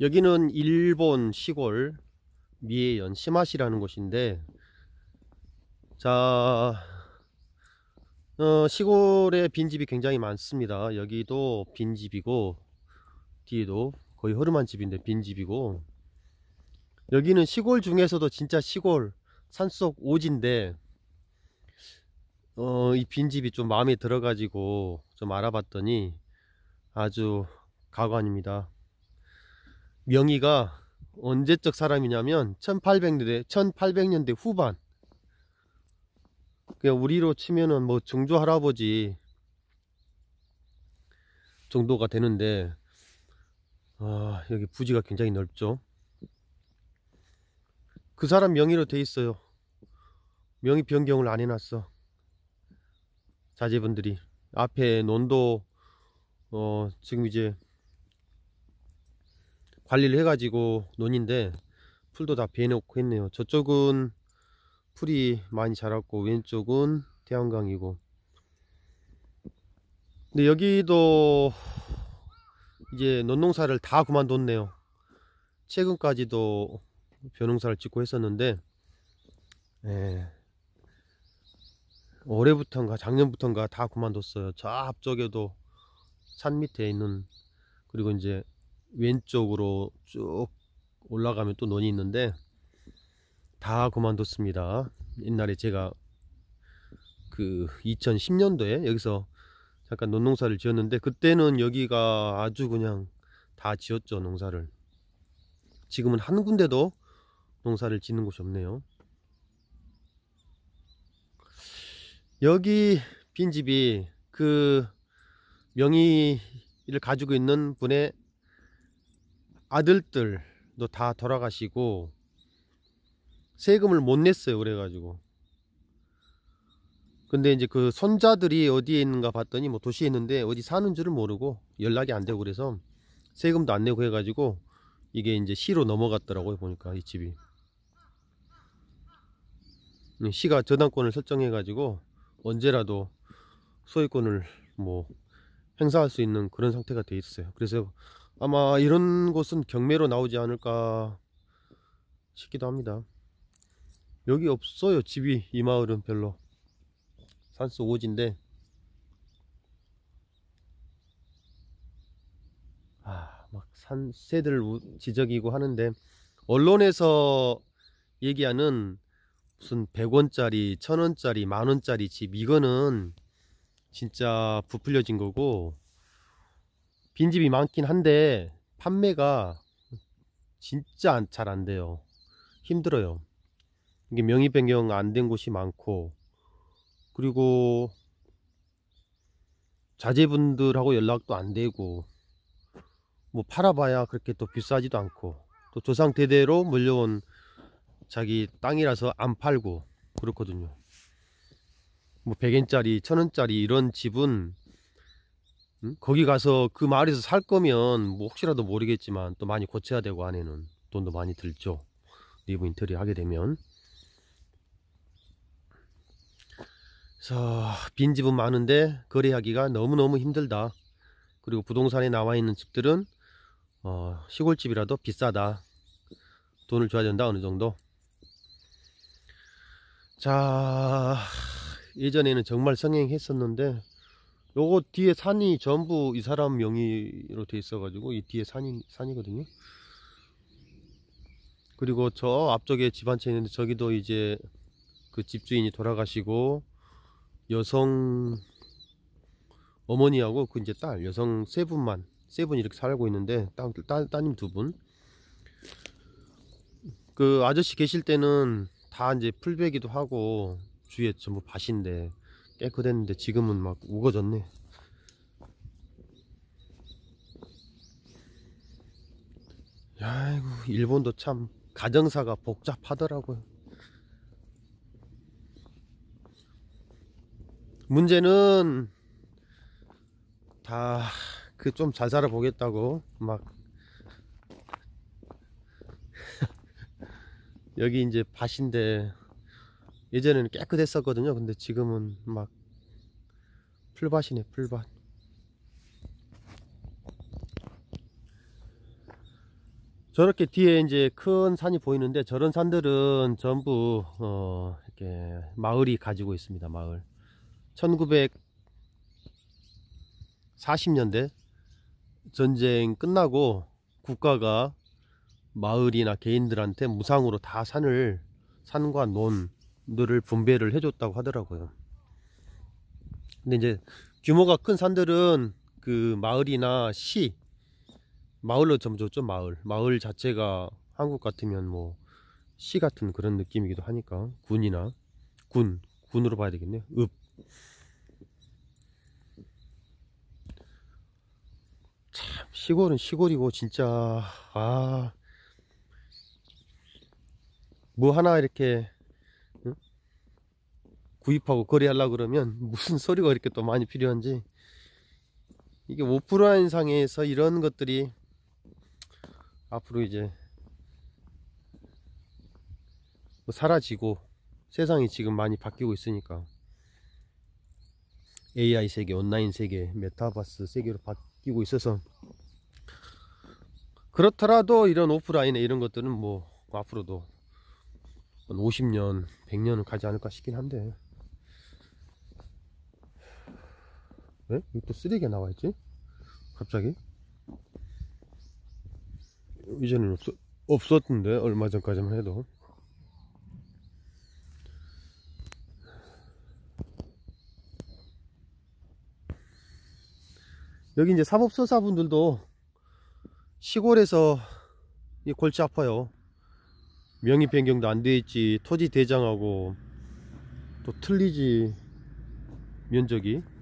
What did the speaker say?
여기는 일본 시골 미에현 시마시라는 곳인데 자 어, 시골에 빈집이 굉장히 많습니다 여기도 빈집이고 뒤에도 거의 허름한 집인데 빈집이고 여기는 시골 중에서도 진짜 시골 산속 오지인데 어, 이 빈집이 좀 마음에 들어가지고 좀 알아봤더니 아주 가관입니다 명의가 언제적 사람이냐면 1800년대 1800년대 후반 그냥 그러니까 우리로 치면은 뭐 중조 할아버지 정도가 되는데 아 여기 부지가 굉장히 넓죠 그 사람 명의로 돼 있어요 명의 변경을 안 해놨어 자제분들이 앞에 논도 어 지금 이제 관리를 해가지고 논인데 풀도 다 비워놓고 했네요 저쪽은 풀이 많이 자랐고 왼쪽은 태양강이고 근데 여기도 이제 논농사를 다 그만뒀네요 최근까지도 벼농사를 짓고 했었는데 예. 올해부터인가 작년부터인가 다 그만뒀어요 저 앞쪽에도 산 밑에 있는 그리고 이제 왼쪽으로 쭉 올라가면 또 논이 있는데 다 그만뒀습니다. 옛날에 제가 그 2010년도에 여기서 잠깐 논농사를 지었는데 그때는 여기가 아주 그냥 다 지었죠 농사를 지금은 한 군데도 농사를 짓는 곳이 없네요 여기 빈집이 그 명의를 가지고 있는 분의 아들들도 다 돌아가시고 세금을 못 냈어요 그래가지고 근데 이제 그 손자들이 어디에 있는가 봤더니 뭐 도시에 있는데 어디 사는 줄을 모르고 연락이 안 되고 그래서 세금도 안 내고 해가지고 이게 이제 시로 넘어갔더라고요 보니까 이 집이 음, 시가 저당권을 설정해 가지고 언제라도 소유권을 뭐 행사할 수 있는 그런 상태가 돼 있어요 그래서 아마 이런 곳은 경매로 나오지 않을까 싶기도 합니다 여기 없어요 집이 이 마을은 별로 산속 오지인데 아, 막 산새들 지적이고 하는데 언론에서 얘기하는 무슨 100원짜리, 1000원짜리, 만원짜리 집 이거는 진짜 부풀려진 거고 빈집이 많긴 한데 판매가 진짜 잘 안 돼요 힘들어요 이게 명의 변경 안 된 곳이 많고 그리고 자제분들하고 연락도 안 되고 뭐 팔아봐야 그렇게 또 비싸지도 않고 또 조상 대대로 물려온 자기 땅이라서 안 팔고 그렇거든요 뭐 100엔짜리 1000엔짜리 이런 집은 거기 가서 그 마을에서 살 거면 뭐 혹시라도 모르겠지만 또 많이 고쳐야 되고 안에는 돈도 많이 들죠. 리브 인테리어 하게 되면. 그래서 빈집은 많은데 거래하기가 너무너무 힘들다. 그리고 부동산에 나와 있는 집들은 어, 시골집이라도 비싸다. 돈을 줘야 된다 어느 정도. 자 예전에는 정말 성행했었는데 요거 뒤에 산이 전부 이 사람 명의로 돼 있어 가지고 이 뒤에 산이 산이거든요 그리고 저 앞쪽에 집 한 채 있는데 저기도 이제 그 집주인이 돌아가시고 여성 어머니하고 그 이제 딸 여성 세 분만 세 분 이렇게 살고 있는데 딸, 딸 따님 두 분 그 아저씨 계실 때는 다 이제 풀베기도 하고 주위에 전부 밭인데 깨끗했는데 지금은 막 우거졌네 아이고 일본도 참 가정사가 복잡하더라고요 문제는 다 그 좀 잘 살아보겠다고 막 여기 이제 밭인데 예전에는 깨끗했었거든요 근데 지금은 막 풀밭이네 풀밭 저렇게 뒤에 이제 큰 산이 보이는데 저런 산들은 전부 어 이렇게 마을이 가지고 있습니다 마을 1940년대 전쟁 끝나고 국가가 마을이나 개인들한테 무상으로 다 산을 산과 논 들을 분배를 해줬다고 하더라고요. 근데 이제 규모가 큰 산들은 그 마을이나 시 마을로 좀 줬죠 마을 마을 자체가 한국 같으면 뭐 시 같은 그런 느낌이기도 하니까 군이나 군 군으로 봐야 되겠네요 읍참 시골은 시골이고 진짜 아뭐 하나 이렇게 구입하고 거래하려고 그러면 무슨 소리가 이렇게 또 많이 필요한지 이게 오프라인 상에서 이런 것들이 앞으로 이제 뭐 사라지고 세상이 지금 많이 바뀌고 있으니까 AI 세계, 온라인 세계, 메타버스 세계로 바뀌고 있어서 그렇더라도 이런 오프라인의 이런 것들은 뭐 앞으로도 50년, 100년은 가지 않을까 싶긴 한데 네? 이것도 쓰레기가 나와있지? 갑자기? 이제는 없었, 없었던데, 얼마 전까지만 해도. 여기 이제 사법서사분들도 시골에서 이 골치 아파요. 명의 변경도 안 돼 있지, 토지 대장하고 또 틀리지, 면적이.